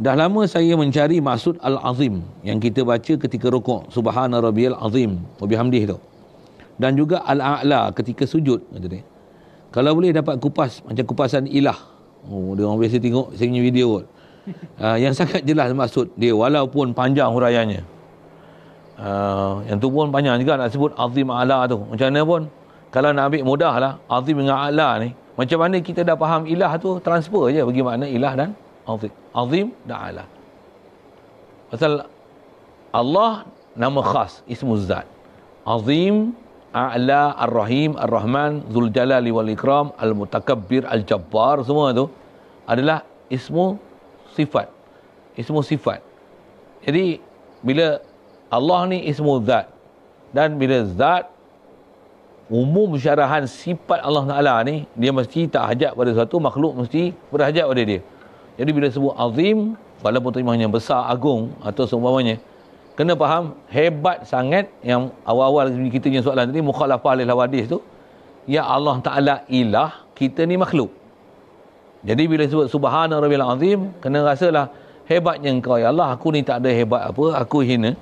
Dah lama saya mencari maksud al-azim yang kita baca ketika rokok subhana rabbiyal azim wa bihamdih tu. Dan juga al-a'la ketika sujud kata Kalau boleh dapat kupas macam kupasan ilah. Oh dia orang biasa tengok sini video kot. Uh, yang sangat jelas maksud dia walaupun panjang huraiannya. Uh, yang tu pun panjang juga nak sebut azim a'la tu. Macam mana pun kalau nak ambil lah azim dengan a'la ni macam mana kita dah faham ilah tu transfer je bagi makna ilah dan azim dan ala. Pasal Allah nama khas, ismu zat. Azim, a'la, ar-rahim, ar-rahman, zul jalali wal ikram, al-mutakabbir, al-jabbar, semua tu adalah ismu sifat. Ismu sifat. Jadi, bila Allah ni ismu zat. Dan bila zat, umum syarahan sifat Allah Ta'ala ni, dia mesti tak hajat pada satu makhluk, mesti berhajat pada dia. Jadi bila sebut azim, walaupun terjemahnya besar, agung atau seumpamanya, kena faham hebat sangat yang awal-awal kita punya soalan tadi, mukhalafah lil hawadis tu, ya Allah Ta'ala ilah, kita ni makhluk. Jadi bila sebut subhana rabbil azim, kena rasalah hebatnya engkau ya Allah, aku ni tak ada hebat apa, aku hina.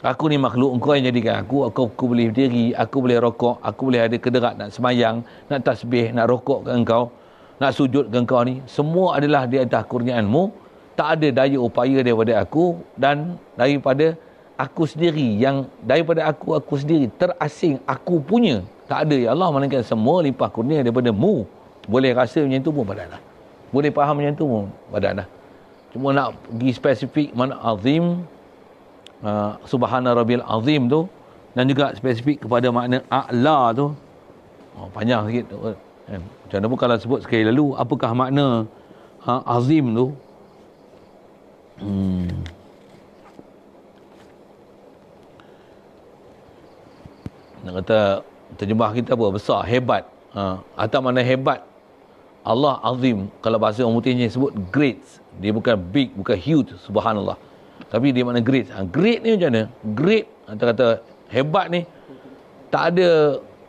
Aku ni makhluk engkau yang jadikan aku, aku, aku boleh berdiri, aku boleh rokok, aku boleh ada kederat nak semayang, nak tasbih, nak rokok ke engkau nak sujud ke kau ni semua adalah di atas kurnianmu tak ada daya upaya daripada aku dan daripada aku sendiri yang daripada aku aku sendiri terasing aku punya tak ada ya Allah melainkan semua limpah kurnia daripada mu boleh rasa macam tu pun padahal lah. boleh faham macam tu pun padahal lah. cuma nak pergi spesifik mana azim uh, subhana rabbil azim tu dan juga spesifik kepada makna a'la tu oh, panjang sikit tu Eh, macam mana pun kalau sebut sekali lalu Apakah makna ha, azim tu hmm. Nak kata terjemah kita apa? Besar, hebat ha, Atau mana hebat Allah azim Kalau bahasa orang putih sebut great Dia bukan big, bukan huge Subhanallah Tapi dia makna great ha, Great ni macam mana? Great atau ha, kata hebat ni Tak ada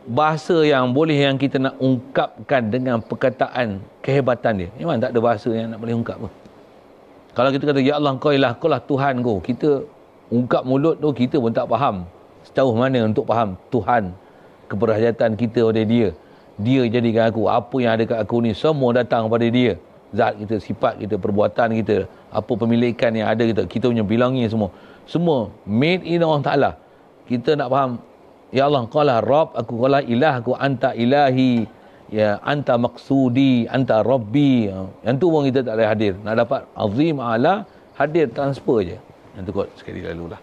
bahasa yang boleh yang kita nak ungkapkan dengan perkataan kehebatan dia. Memang tak ada bahasa yang nak boleh ungkap pun. Kalau kita kata, Ya Allah, kau ilah, kau lah Tuhan kau. Kita ungkap mulut tu, kita pun tak faham. Setahun mana untuk faham Tuhan keberhajatan kita oleh dia. Dia jadikan aku. Apa yang ada kat aku ni, semua datang pada dia. Zat kita, sifat kita, perbuatan kita. Apa pemilikan yang ada kita. Kita punya bilangnya semua. Semua made in Allah Ta'ala. Kita nak faham Ya Allah engkau lah Rab Aku kau lah ilah aku Anta ilahi Ya Anta maksudi Anta Rabbi ya, Yang tu orang kita tak boleh hadir Nak dapat azim ala Hadir transfer je Yang tu kot sekali lalu lah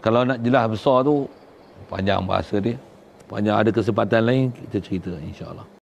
Kalau nak jelas besar tu Panjang bahasa dia Panjang ada kesempatan lain Kita cerita insyaAllah